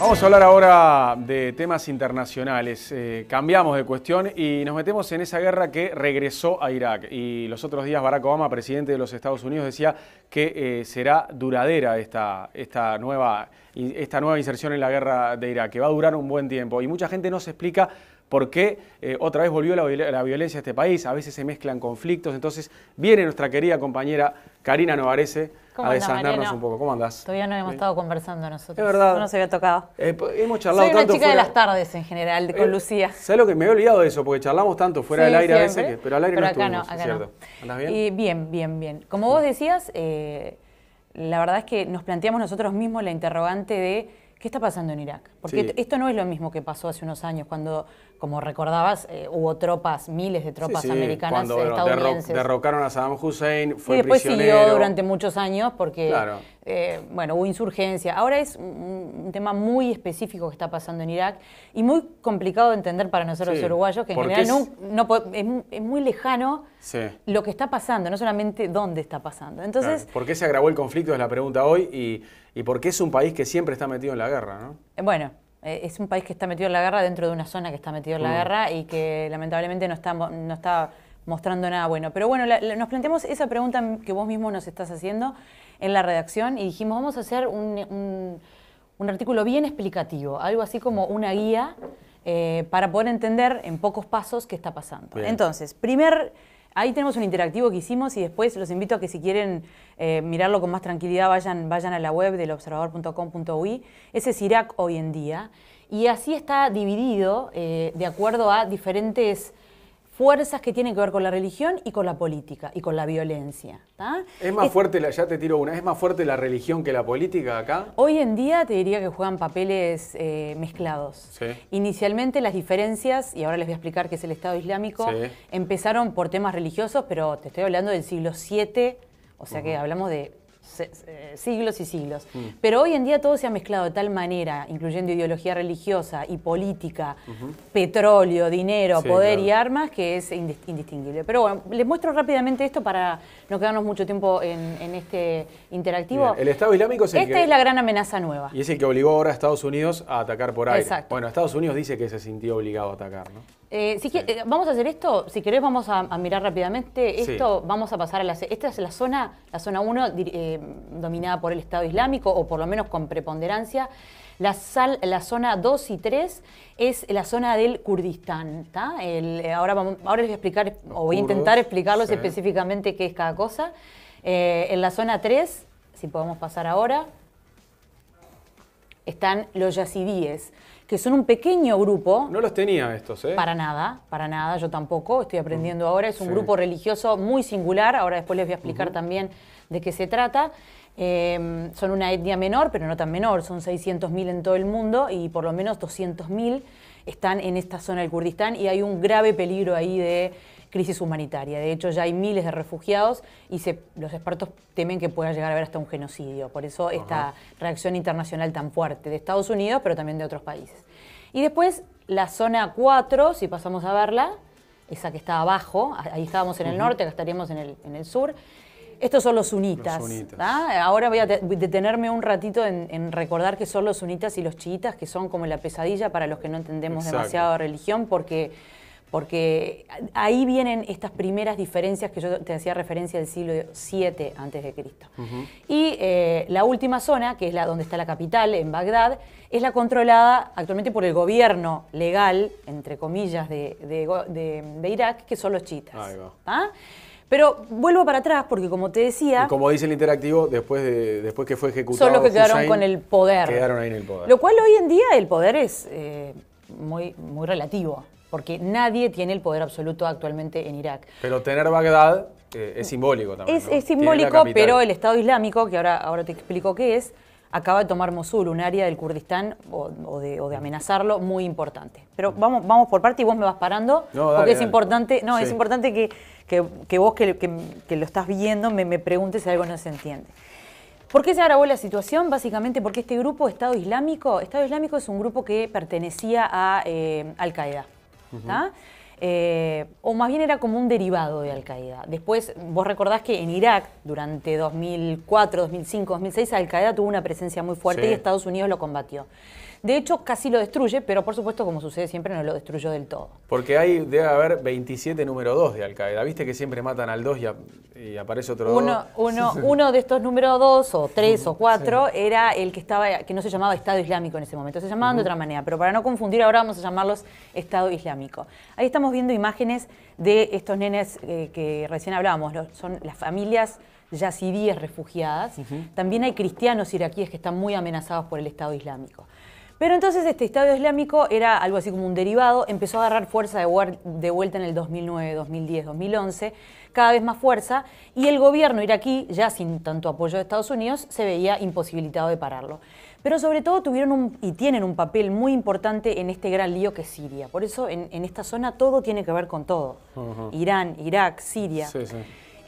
Vamos a hablar ahora de temas internacionales. Eh, cambiamos de cuestión y nos metemos en esa guerra que regresó a Irak. Y los otros días Barack Obama, presidente de los Estados Unidos, decía que eh, será duradera esta, esta, nueva, esta nueva inserción en la guerra de Irak, que va a durar un buen tiempo. Y mucha gente no se explica porque eh, otra vez volvió la, violencia a este país, a veces se mezclan conflictos, entonces viene nuestra querida compañera Karina Novarese a desasnarnos un poco. ¿Cómo andás? Todavía no hemos estado conversando nosotros. verdad. No se había tocado. Eh, hemos charlado Soy una chica de las tardes en general, con eh, Lucía. ¿Sabes lo que me he olvidado de eso? Porque charlamos tanto fuera del aire a veces, pero al aire no acá estuvimos, acá No. ¿Andás bien? bien, bien, Como vos decías, la verdad es que nos planteamos nosotros mismos la interrogante de ¿Qué está pasando en Irak? Porque esto no es lo mismo que pasó hace unos años, cuando como recordabas, eh, hubo tropas, miles de tropas americanas Cuando, estadounidenses. derrocaron a Saddam Hussein, fue y después siguió durante muchos años porque, eh, bueno, hubo insurgencia. Ahora es un tema muy específico que está pasando en Irak y muy complicado de entender para nosotros los uruguayos, que en general es, es, muy lejano lo que está pasando, no solamente dónde está pasando. Entonces, ¿Por qué se agravó el conflicto? Es la pregunta hoy y, y por qué es un país que siempre está metido en la guerra, ¿no? Eh, bueno, eh, es un país que está metido en la guerra dentro de una zona que está metido en la mm. guerra y que lamentablemente no está, no está mostrando nada bueno. Pero bueno, nos planteamos esa pregunta que vos mismo nos estás haciendo en la redacción y dijimos, vamos a hacer un, artículo bien explicativo, algo así como una guía eh, para poder entender en pocos pasos qué está pasando. Entonces, primer Ahí tenemos un interactivo que hicimos y después los invito a que si quieren eh, mirarlo con más tranquilidad vayan, vayan a la web del observador.com.uy. Ese es Irak hoy en día. Y así está dividido eh, de acuerdo a diferentes fuerzas que tienen que ver con la religión y con la política y con la violencia. ¿Es más fuerte, la, ya te tiro una, ¿es más fuerte la religión que la política acá? Hoy en día te diría que juegan papeles eh, mezclados. Inicialmente las diferencias, y ahora les voy a explicar qué es el Estado Islámico, empezaron por temas religiosos, pero te estoy hablando del siglo VII, o sea que hablamos de eh, siglos y siglos. Mm. Pero hoy en día todo se ha mezclado de tal manera, incluyendo ideología religiosa y política, petróleo, dinero, poder y armas, que es indistinguible. Pero bueno, les muestro rápidamente esto para no quedarnos mucho tiempo en, este interactivo. El Estado Islámico es el Esta es la gran amenaza nueva. Y es el que obligó ahora a Estados Unidos a atacar por aire. Bueno, Estados Unidos dice que se sintió obligado a atacar, ¿no? Eh, eh, vamos a hacer esto, si querés vamos a, mirar rápidamente esto, vamos a pasar a la... Esta es la zona, la zona 1 eh, dominada por el Estado Islámico o por lo menos con preponderancia. La, la zona 2 y 3 es la zona del Kurdistán. ahora, vamos, ahora les voy a explicar, o voy a intentar explicarlos específicamente qué es cada cosa. en la zona 3, si podemos pasar ahora, están los yazidíes que son un pequeño grupo. No los tenía estos, ¿eh? Para nada, para nada, yo tampoco, estoy aprendiendo ahora. Es un grupo religioso muy singular, ahora después les voy a explicar también de qué se trata. Em, son una etnia menor, pero no tan menor, son 600.000 en todo el mundo y por lo menos 200.000 están en esta zona del Kurdistán y hay un grave peligro ahí de crisis humanitaria. De hecho, ya hay miles de refugiados y se, los expertos temen que pueda llegar a haber hasta un genocidio. Por eso esta reacción internacional tan fuerte de Estados Unidos, pero también de otros países. Y después la zona 4, si pasamos a verla, esa que está abajo, ahí estábamos en el norte, acá estaríamos en el, en el sur. Estos son los sunitas. ¿ah? Ahora voy a detenerme un ratito en, recordar que son los sunitas y los chiitas, que son como la pesadilla para los que no entendemos demasiado religión, porque porque ahí vienen estas primeras diferencias que yo te hacía referencia del siglo VII antes de Cristo. Y eh, la última zona, que es la donde está la capital, en Bagdad, es la controlada actualmente por el gobierno legal, entre comillas, de, Irak, que son los chiitas. ¿Ah? Pero vuelvo para atrás porque como te decía... como dice el interactivo, después, de, después que fue ejecutado... Son los que quedaron con el poder. Quedaron ahí en el poder. Lo cual hoy en día el poder es eh, muy, muy relativo porque nadie tiene el poder absoluto actualmente en Irak. Pero tener Bagdad eh, es simbólico también. Es, simbólico, pero el Estado Islámico, que ahora, ahora te explico qué es, acaba de tomar Mosul, un área del Kurdistán, o, de, amenazarlo, muy importante. Pero mm. vamos, vamos por parte y vos me vas parando, porque es importante, no, es importante que, vos que, lo estás viendo me, preguntes si algo no se entiende. ¿Por qué se agravó la situación? Básicamente porque este grupo, Estado Islámico, Estado Islámico es un grupo que pertenecía a eh, Al-Qaeda. Eh, o más bien era como un derivado de Al-Qaeda. Después, vos recordás que en Irak, durante 2004, 2005, 2006, Al-Qaeda tuvo una presencia muy fuerte y Estados Unidos lo combatió. De hecho, casi lo destruye, pero por supuesto, como sucede siempre, no lo destruyó del todo. Porque hay, debe haber 27 número 2 de Al-Qaeda. Viste que siempre matan al 2 y, aparece otro uno, uno, de estos número 2 o 3 o 4 era el que estaba, que no se llamaba Estado Islámico en ese momento, se llamaban de otra manera, pero para no confundir ahora vamos a llamarlos Estado Islámico. Ahí estamos viendo imágenes de estos nenes eh, que recién hablábamos, son las familias yazidíes refugiadas. También hay cristianos iraquíes que están muy amenazados por el Estado Islámico. Pero entonces este Estado Islámico era algo así como un derivado, empezó a agarrar fuerza de, vuelta en el 2009, 2010, 2011, cada vez más fuerza, y el gobierno iraquí, ya sin tanto apoyo de Estados Unidos, se veía imposibilitado de pararlo. Pero sobre todo tuvieron y tienen un papel muy importante en este gran lío que es Siria. Por eso en, esta zona todo tiene que ver con todo. Irán, Irak, Siria. Sí, sí.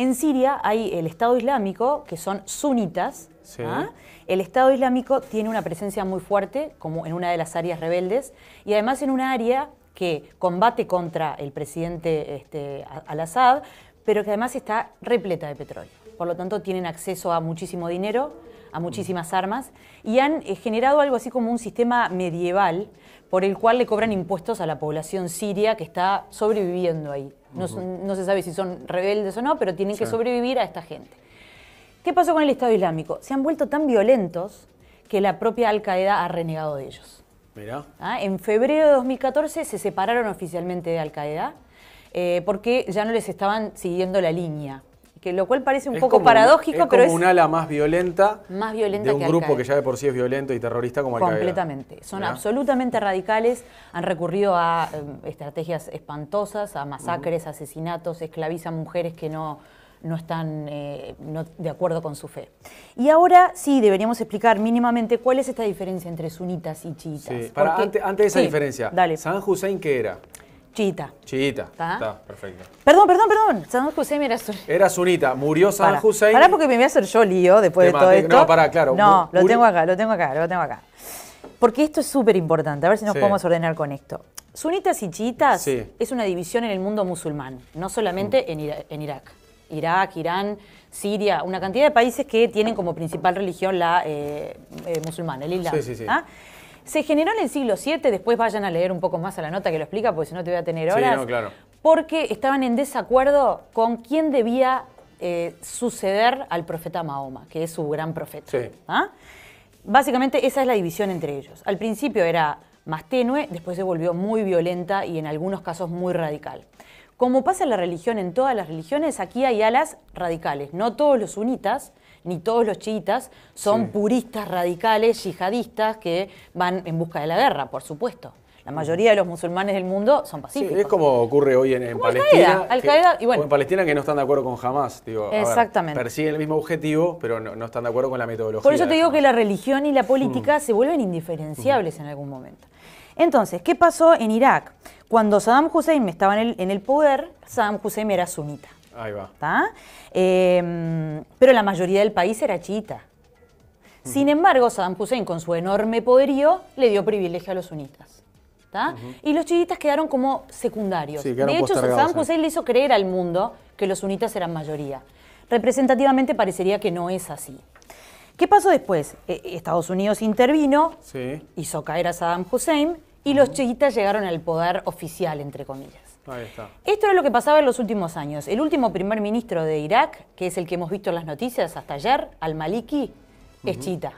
En Siria hay el Estado Islámico, que son sunitas. ¿ah? El Estado Islámico tiene una presencia muy fuerte, como en una de las áreas rebeldes, y además en un área que combate contra el presidente este, al-Assad, pero que además está repleta de petróleo. Por lo tanto, tienen acceso a muchísimo dinero a muchísimas armas y han eh, generado algo así como un sistema medieval por el cual le cobran impuestos a la población siria que está sobreviviendo ahí. No, se sabe si son rebeldes o no, pero tienen que sobrevivir a esta gente. ¿Qué pasó con el Estado Islámico? Se han vuelto tan violentos que la propia Al Qaeda ha renegado de ellos. Ah, en febrero de 2014 se separaron oficialmente de Al Qaeda eh, porque ya no les estaban siguiendo la línea que lo cual parece un poco como, paradójico, es pero como es un ala más violenta, más violenta de un grupo que ya de por sí es violento y terrorista como Al-Qaeda. Completamente, son absolutamente radicales, han recurrido a em, estrategias espantosas, a masacres, asesinatos, esclavizan mujeres que no no están eh, de acuerdo con su fe. Y ahora sí deberíamos explicar mínimamente cuál es esta diferencia entre sunitas y chiitas. antes, de esa diferencia, ¿San Hussein qué era? Chita. Chiita. ¿Está? perfecto. Perdón, perdón, perdón. Saddam Hussein era sunita. Era sunita. Murió Saddam Hussein. Pará porque me voy a hacer yo lío después de todo esto. No, pará, claro. No, lo tengo acá, lo tengo acá, lo tengo acá. Porque esto es súper importante, a ver si nos podemos ordenar con esto. Sunitas y chiitas es una división en el mundo musulmán, no solamente mm. en, Irak. Irak, Irán, Siria, una cantidad de países que tienen como principal religión la eh, eh, musulmana, el Islam. Sí, sí, sí. ¿ah? se generó en el siglo VII, después vayan a leer un poco más a la nota que lo explica, porque si no te voy a tener horas, claro. porque estaban en desacuerdo con quién debía eh, suceder al profeta Mahoma, que es su gran profeta. ¿ah? Básicamente esa es la división entre ellos. Al principio era más tenue, después se volvió muy violenta y en algunos casos muy radical. Como pasa en la religión, en todas las religiones, aquí hay alas radicales. No todos los sunitas ni todos los chiitas son puristas radicales, yihadistas, que van en busca de la guerra, por supuesto. La mayoría de los musulmanes del mundo son pacíficos. es como ocurre hoy en, Palestina. Al -Qaeda, y bueno. en Palestina que no están de acuerdo con Hamas. Digo, Exactamente. persiguen el mismo objetivo, pero no, están de acuerdo con la metodología. Por eso te digo que la religión y la política mm. se vuelven indiferenciables en algún momento. Mm. Entonces, ¿qué pasó en Irak? Cuando Saddam Hussein estaba en el, en el poder, Saddam Hussein era sunita. Ahí va. ¿Está? Em, pero la mayoría del país era chiita. Sin embargo, Saddam Hussein, con su enorme poderío, le dio privilegio a los sunitas. Y los chiitas quedaron como secundarios. de hecho, Saddam Hussein le hizo creer al mundo que los sunitas eran mayoría. Representativamente parecería que no es así. ¿Qué pasó después? E, Estados Unidos intervino, hizo caer a Saddam Hussein y los chiitas llegaron al poder oficial, entre comillas. Esto es lo que pasaba en los últimos años. El último primer ministro de Irak, que es el que hemos visto en las noticias hasta ayer, al-Maliki, es chiita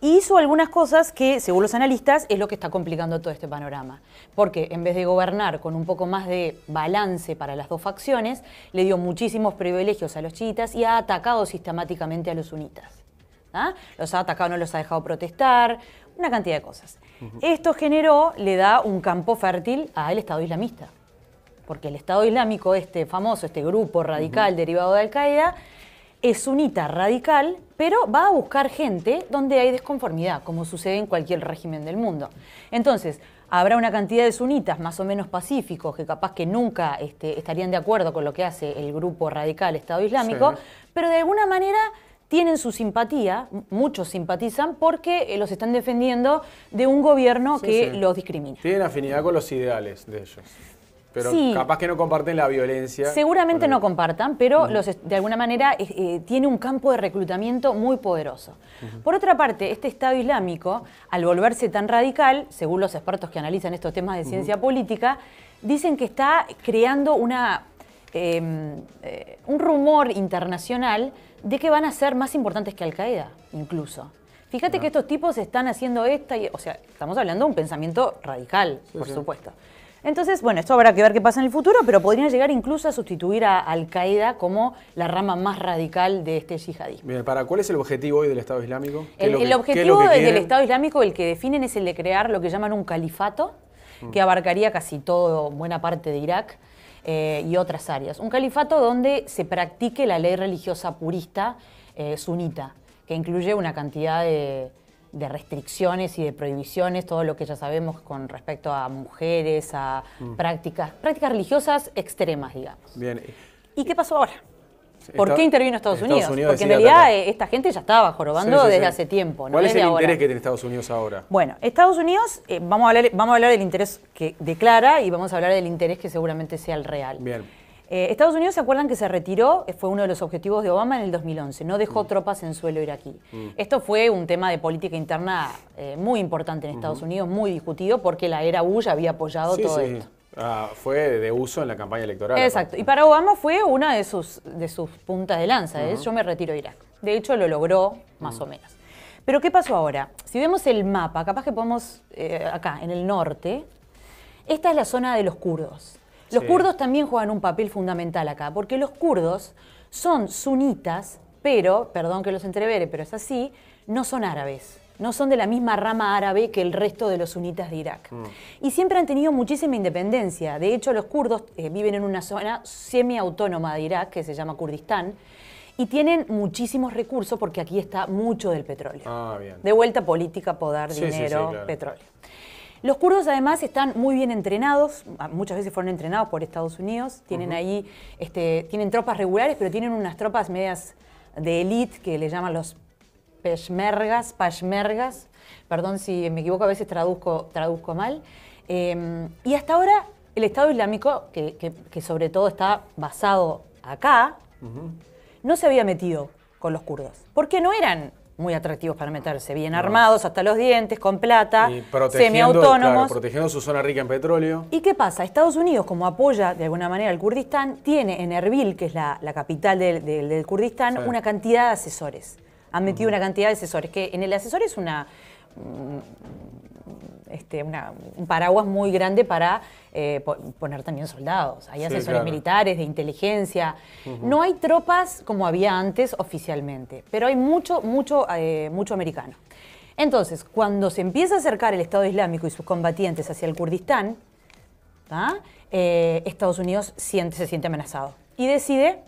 Y hizo algunas cosas que, según los analistas, es lo que está complicando todo este panorama. Porque en vez de gobernar con un poco más de balance para las dos facciones, le dio muchísimos privilegios a los chiitas y ha atacado sistemáticamente a los sunitas. ¿ah? Los ha atacado, no los ha dejado protestar, una cantidad de cosas. Esto generó, le da un campo fértil al Estado islamista porque el Estado Islámico, este famoso, este grupo radical derivado de Al-Qaeda, es sunita radical, pero va a buscar gente donde hay desconformidad, como sucede en cualquier régimen del mundo. Entonces, habrá una cantidad de sunitas más o menos pacíficos que capaz que nunca este, estarían de acuerdo con lo que hace el grupo radical Estado Islámico, pero de alguna manera tienen su simpatía, muchos simpatizan porque eh, los están defendiendo de un gobierno que los discrimina. Tienen afinidad con los ideales de ellos. Pero capaz que no comparten la violencia. Seguramente no compartan, pero los, de alguna manera eh, tiene un campo de reclutamiento muy poderoso. Por otra parte, este Estado Islámico, al volverse tan radical, según los expertos que analizan estos temas de ciencia política, dicen que está creando una, em, eh, un rumor internacional de que van a ser más importantes que Al-Qaeda, incluso. Fíjate que estos tipos están haciendo esta, y, o sea, estamos hablando de un pensamiento radical, por supuesto. Entonces, bueno, esto habrá que ver qué pasa en el futuro, pero podrían llegar incluso a sustituir a Al Qaeda como la rama más radical de este yihadismo. Bien, ¿para cuál es el objetivo hoy del Estado Islámico? El, objetivo del Estado Islámico, el que definen es el de crear lo que llaman un califato, mm. que abarcaría casi todo, buena parte de Irak. Eh, y otras áreas. Un califato donde se practique la ley religiosa purista eh, sunita, que incluye una cantidad de, de restricciones y de prohibiciones, todo lo que ya sabemos con respecto a mujeres, a mm. prácticas, prácticas religiosas extremas, digamos. Bien. ¿Y qué pasó ahora? ¿Por qué intervino Estados, Unidos? Porque en realidad eh, esta gente ya estaba jorobando desde hace tiempo. ¿no? ¿Cuál es el interés que tiene Estados Unidos ahora? Bueno, Estados Unidos, eh, vamos, a hablar, vamos a hablar del interés que declara y vamos a hablar del interés que seguramente sea el real. Bien. Eh, Estados Unidos, ¿se acuerdan que se retiró? Eh, fue uno de los objetivos de Obama en el 2011. No dejó mm. tropas en suelo iraquí. Mm. Esto fue un tema de política interna eh, muy importante en Estados Unidos, muy discutido, porque la era Bush había apoyado todo esto. Ah, fue de uso en la campaña electoral. Exacto. Y para Obama fue una de sus, puntas de lanza. yo me retiro a Irak. De hecho, lo logró más mm. o menos. Pero ¿qué pasó ahora? Si vemos el mapa, capaz que podemos, acá, en el norte, esta es la zona de los kurdos. Los kurdos también juegan un papel fundamental acá, porque los kurdos son sunitas, pero, perdón que los entrevere, pero es así, no son árabes no son de la misma rama árabe que el resto de los sunitas de Irak. Mm. Y siempre han tenido muchísima independencia. De hecho, los kurdos eh, viven en una zona semiautónoma de Irak, que se llama Kurdistán, y tienen muchísimos recursos porque aquí está mucho del petróleo. Ah, bien. De vuelta política, poder, dinero, petróleo. Los kurdos además están muy bien entrenados, ah, muchas veces fueron entrenados por Estados Unidos, tienen ahí, este, tienen tropas regulares, pero tienen unas tropas medias de élite que le llaman los peshmergas, pashmergas, perdón si me equivoco, a veces traduzco, mal. Em, y hasta ahora el Estado Islámico, que, sobre todo está basado acá, no se había metido con los kurdos, porque no eran muy atractivos para meterse, bien armados hasta los dientes, con plata, semiautónomos. protegiendo su zona rica en petróleo. ¿Y qué pasa? Estados Unidos, como apoya de alguna manera al Kurdistán, tiene en Erbil, que es la, capital del, Kurdistán, una cantidad de asesores. Han metido una cantidad de asesores, que en el asesor es una... Este, un paraguas muy grande para eh, poner también soldados. Hay asesores militares, de inteligencia. No hay tropas como había antes oficialmente, pero hay mucho, mucho, eh, mucho americano. Entonces, cuando se empieza a acercar el Estado Islámico y sus combatientes hacia el Kurdistán, eh, Estados Unidos siente, se siente amenazado y decide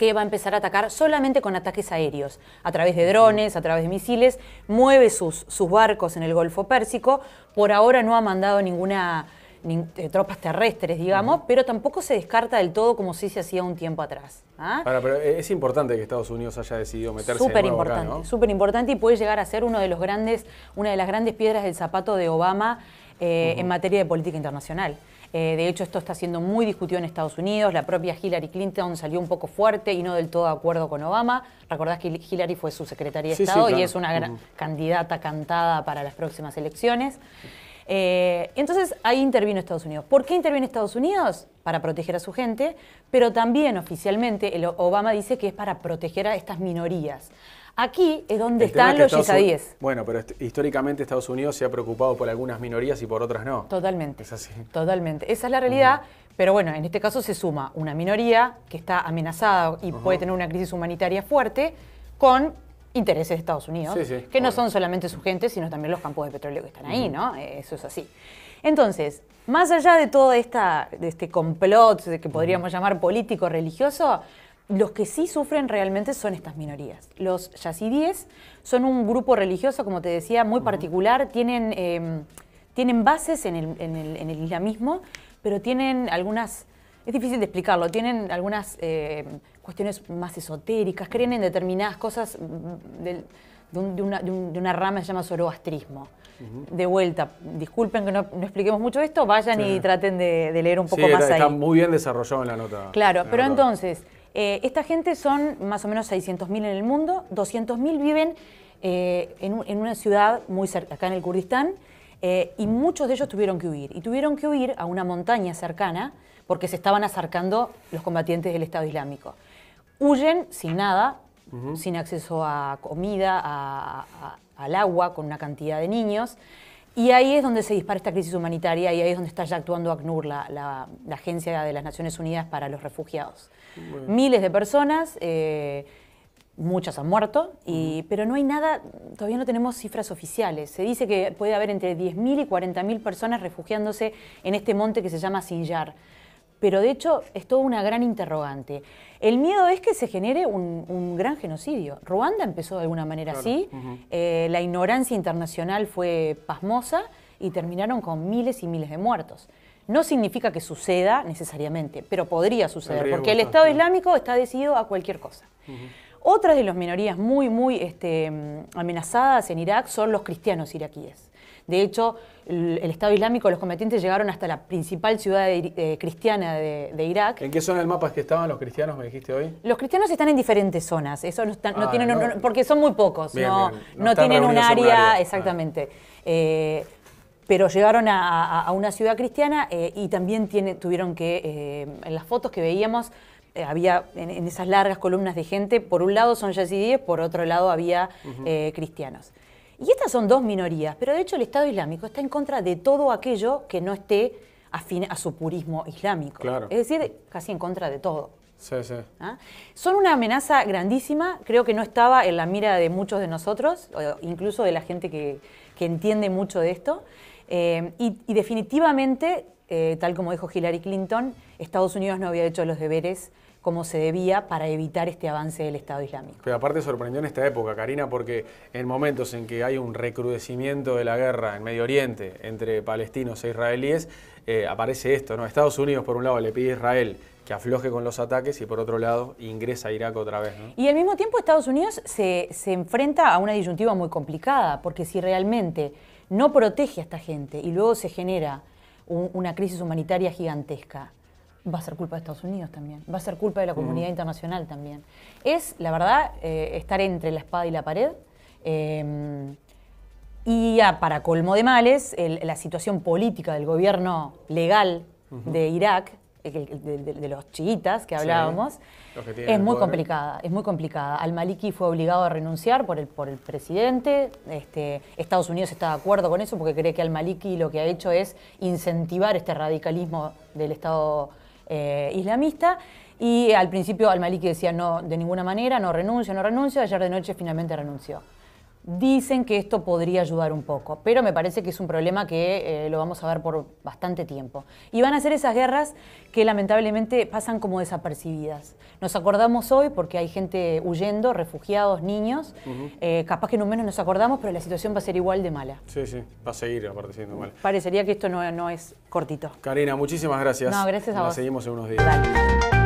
que va a empezar a atacar solamente con ataques aéreos, a través de drones, a través de misiles, mueve sus, barcos en el Golfo Pérsico, por ahora no ha mandado ninguna eh, tropas terrestres, digamos, pero tampoco se descarta del todo como si se hacía un tiempo atrás. Ahora, pero eh, es importante que Estados Unidos haya decidido meterse en de nuevo importante, Súper importante y puede llegar a ser uno de los grandes, una de las grandes piedras del zapato de Obama eh, en materia de política internacional. Eh, de hecho, esto está siendo muy discutido en Estados Unidos. La propia Hillary Clinton salió un poco fuerte y no del todo de acuerdo con Obama. Recordás que Hillary fue su secretaria de Estado y es una gran candidata cantada para las próximas elecciones. Eh, entonces ahí intervino Estados Unidos. ¿Por qué interviene Estados Unidos? Para proteger a su gente, pero también oficialmente Obama dice que es para proteger a estas minorías. Aquí es donde están los yihadíes. Bueno, pero históricamente Estados Unidos se ha preocupado por algunas minorías y por otras no. Totalmente. Es así. Totalmente. Esa es la realidad. Pero bueno, en este caso se suma una minoría que está amenazada y puede tener una crisis humanitaria fuerte con intereses de Estados Unidos, que no son solamente su gente, sino también los campos de petróleo que están ahí, ¿no? Eso es así. Entonces, más allá de todo este complot que podríamos llamar político-religioso, los que sí sufren realmente son estas minorías. Los yazidíes son un grupo religioso, como te decía, muy particular, tienen, em, tienen bases en el, islamismo, pero tienen algunas, es difícil de explicarlo, tienen algunas em, cuestiones más esotéricas, creen en determinadas cosas mm, mm, de, una, rama que se llama zoroastrismo. De vuelta, disculpen que no, expliquemos mucho esto, vayan y traten de, leer un poco más ahí. Está muy bien desarrollado en la nota. Claro, pero entonces, eh, esta gente son más o menos 600.000 en el mundo, 200.000 viven eh, en, una ciudad muy cerca, acá en el Kurdistán, eh, y muchos de ellos tuvieron que huir. Y tuvieron que huir a una montaña cercana porque se estaban acercando los combatientes del Estado Islámico. Huyen sin nada, sin acceso a comida, al agua, con una cantidad de niños. Y ahí es donde se dispara esta crisis humanitaria y ahí es donde está ya actuando ACNUR, la, Agencia de las Naciones Unidas para los Refugiados. Miles de personas, eh, muchas han muerto, pero no hay nada, todavía no tenemos cifras oficiales. Se dice que puede haber entre 10.000 y 40.000 personas refugiándose en este monte que se llama Sinjar pero de hecho es toda una gran interrogante. El miedo es que se genere un, gran genocidio. Ruanda empezó de alguna manera así, eh, la ignorancia internacional fue pasmosa y terminaron con miles y miles de muertos. No significa que suceda necesariamente, pero podría suceder, porque el Estado Islámico está decidido a cualquier cosa. Otras de las minorías muy, muy este, amenazadas en Irak son los cristianos iraquíes. De hecho, el Estado Islámico, los combatientes llegaron hasta la principal ciudad eh, cristiana de, Irak. ¿En qué zona del mapa es que estaban los cristianos, me dijiste hoy? Los cristianos están en diferentes zonas, eso no, ah, tienen, porque son muy pocos, no, tienen un área, ah. exactamente. Eh, pero llegaron a, una ciudad cristiana eh, y también tuvieron que, en las fotos que veíamos, había en, esas largas columnas de gente, por un lado son yazidíes, por otro lado había cristianos. Y estas son dos minorías, pero de hecho el Estado Islámico está en contra de todo aquello que no esté afín a su purismo islámico. Es decir, casi en contra de todo. Sí, sí. ¿Ah? Son una amenaza grandísima, creo que no estaba en la mira de muchos de nosotros, incluso de la gente que, entiende mucho de esto. Eh, y, definitivamente, eh, tal como dijo Hillary Clinton, Estados Unidos no había hecho los deberes como se debía para evitar este avance del Estado Islámico. Pero aparte sorprendió en esta época, Karina, porque en momentos en que hay un recrudecimiento de la guerra en Medio Oriente entre palestinos e israelíes, eh, aparece esto, ¿no? Estados Unidos, por un lado, le pide a Israel que afloje con los ataques y por otro lado ingresa a Irak otra vez. Y al mismo tiempo Estados Unidos se, enfrenta a una disyuntiva muy complicada, porque si realmente no protege a esta gente y luego se genera una crisis humanitaria gigantesca, va a ser culpa de Estados Unidos también, va a ser culpa de la mm. comunidad internacional también. Es, la verdad, eh, estar entre la espada y la pared. Eh, y para colmo de males, la situación política del gobierno legal de Irak, de, los chiitas que hablábamos, es muy complicada, es muy complicada. Al-Maliki fue obligado a renunciar por el, por el presidente, este, Estados Unidos está de acuerdo con eso porque cree que Al-Maliki lo que ha hecho es incentivar este radicalismo del Estado eh, islamista. Y al principio al-Maliki decía, no, de ninguna manera, no renuncio, no renuncio. Ayer de noche finalmente renunció. Dicen que esto podría ayudar un poco, pero me parece que es un problema que eh, lo vamos a ver por bastante tiempo. Y van a ser esas guerras que lamentablemente pasan como desapercibidas. Nos acordamos hoy porque hay gente huyendo, refugiados, niños. Eh, capaz que no menos nos acordamos, pero la situación va a ser igual de mala. Sí, sí, va a seguir apareciendo mal. Parecería que esto no, es cortito. Karina, muchísimas gracias. No, gracias a vos. vos. seguimos en unos días.